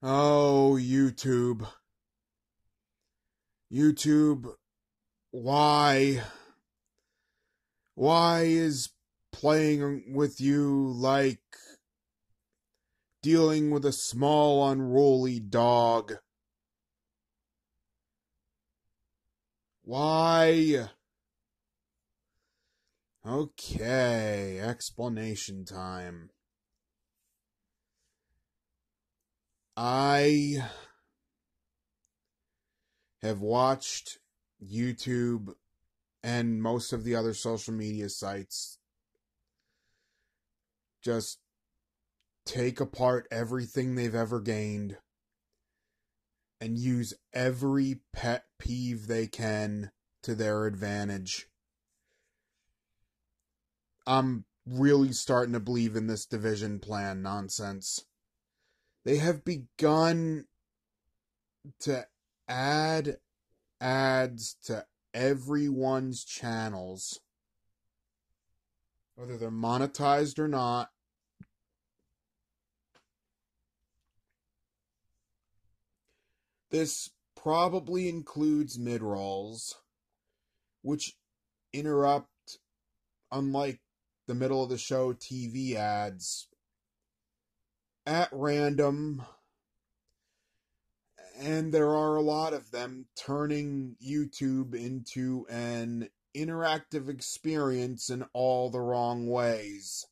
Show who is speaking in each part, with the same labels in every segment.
Speaker 1: Oh, YouTube. YouTube, why? Why is playing with you like dealing with a small, unruly dog? Why? Okay, explanation time. I have watched YouTube and most of the other social media sites just take apart everything they've ever gained and use every pet peeve they can to their advantage. I'm really starting to believe in this division plan nonsense they have begun to add ads to everyone's channels, whether they're monetized or not. This probably includes mid rolls, which interrupt, unlike the middle of the show TV ads at random, and there are a lot of them turning YouTube into an interactive experience in all the wrong ways.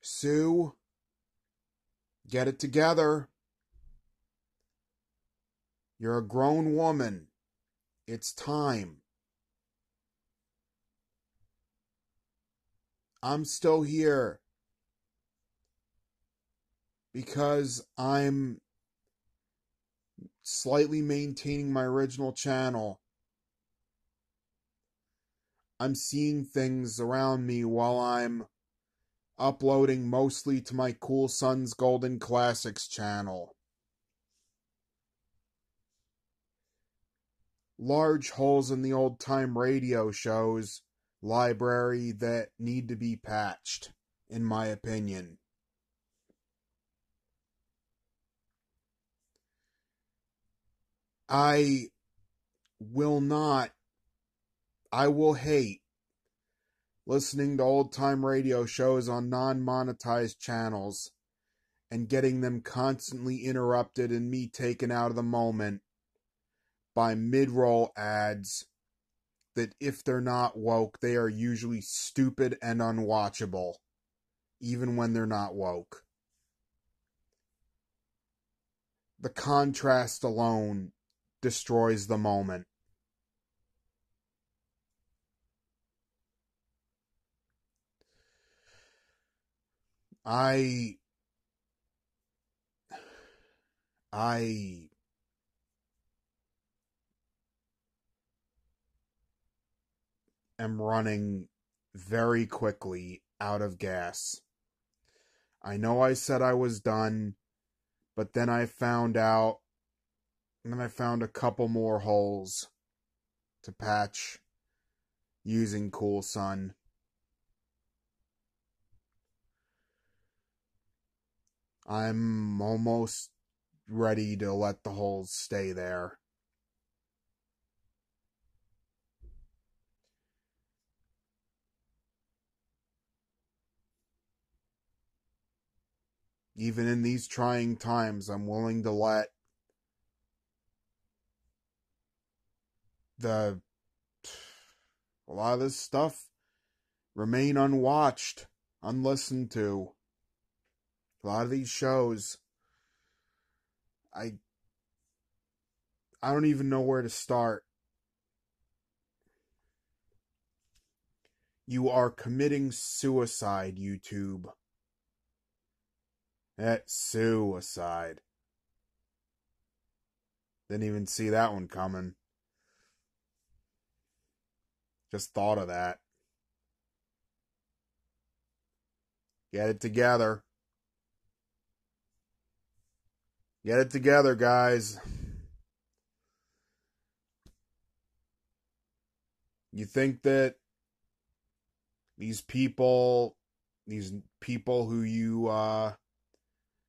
Speaker 1: Sue, get it together. You're a grown woman. It's time. I'm still here because I'm slightly maintaining my original channel. I'm seeing things around me while I'm uploading mostly to my Cool Sons Golden Classics channel. Large holes in the old time radio shows library that need to be patched, in my opinion. I will not, I will hate listening to old time radio shows on non monetized channels and getting them constantly interrupted and me taken out of the moment by mid roll ads that if they're not woke, they are usually stupid and unwatchable, even when they're not woke. The contrast alone destroys the moment. I I am running very quickly out of gas. I know I said I was done, but then I found out, and then I found a couple more holes to patch using Cool Sun. I'm almost ready to let the holes stay there. Even in these trying times, I'm willing to let the a lot of this stuff remain unwatched, unlistened to. A lot of these shows, I I don't even know where to start. You are committing suicide, YouTube. At suicide. Didn't even see that one coming. Just thought of that. Get it together. Get it together, guys. You think that these people, these people who you uh,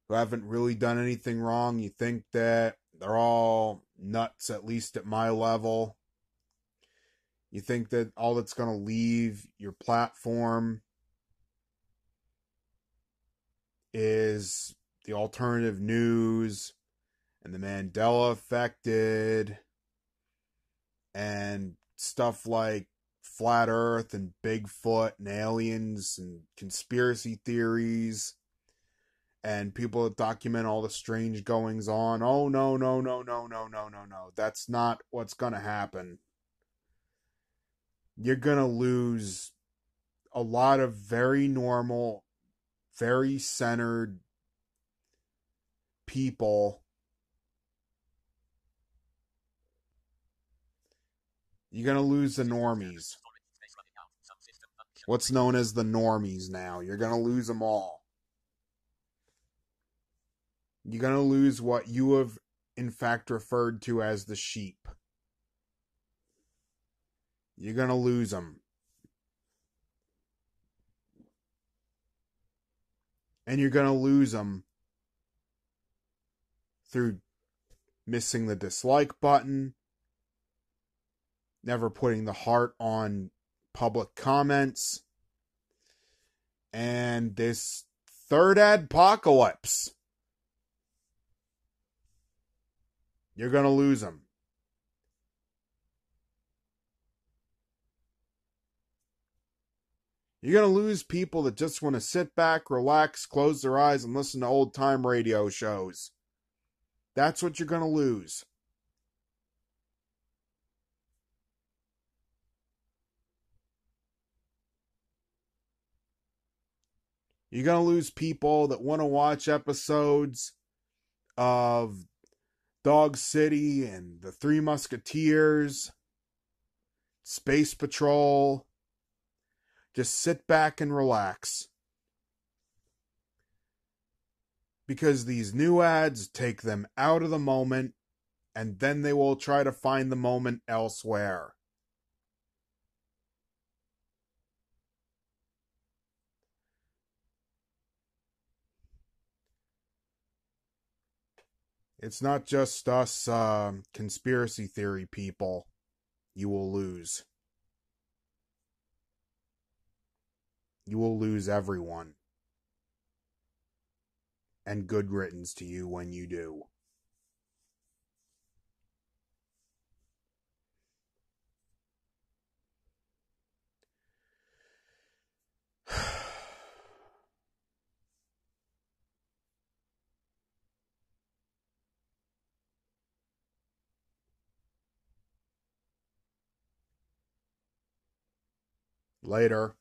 Speaker 1: who haven't really done anything wrong. You think that they're all nuts, at least at my level. You think that all that's going to leave your platform is the alternative news and the Mandela affected and stuff like flat earth and Bigfoot and aliens and conspiracy theories and people document all the strange goings on. Oh no, no, no, no, no, no, no, no. That's not what's going to happen. You're going to lose a lot of very normal, very centered people You're going to lose the normies. What's known as the normies now. You're going to lose them all. You're going to lose what you have, in fact, referred to as the sheep. You're going to lose them. And you're going to lose them through missing the dislike button, never putting the heart on public comments, and this third adpocalypse. You're going to lose them. You're going to lose people that just want to sit back, relax, close their eyes, and listen to old time radio shows. That's what you're going to lose. You're going to lose people that want to watch episodes of Dog City and The Three Musketeers, Space Patrol. Just sit back and relax. Because these new ads take them out of the moment and then they will try to find the moment elsewhere. It's not just us uh, conspiracy theory people. You will lose. You will lose everyone. And good riddance to you when you do. Later.